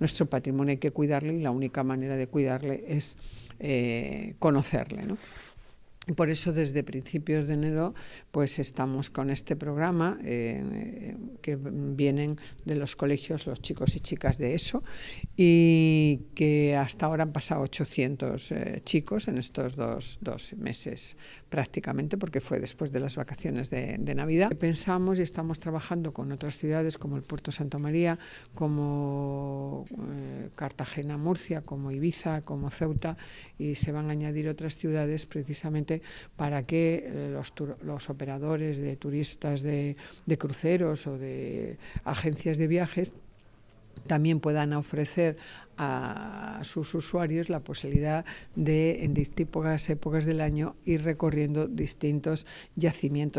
nuestro patrimonio hay que cuidarle y la única manera de cuidarle es conocerlo. Eh, conocerle. Por eso desde principios de enero pues estamos con este programa eh, que vienen de los colegios los chicos y chicas de eso y que hasta ahora han pasado 800 eh, chicos en estos dos, meses prácticamente porque fue después de las vacaciones de, Navidad. Pensamos y estamos trabajando con otras ciudades como el Puerto Santa María, como eh, Cartagena, Murcia, como Ibiza, como Ceuta y se van a añadir otras ciudades precisamente para que eh, los, operadores de turistas de cruceros o de eh, agencias de viajes también puedan ofrecer a sus usuarios la posibilidad de en distintas épocas del año ir recorriendo distintos yacimientos.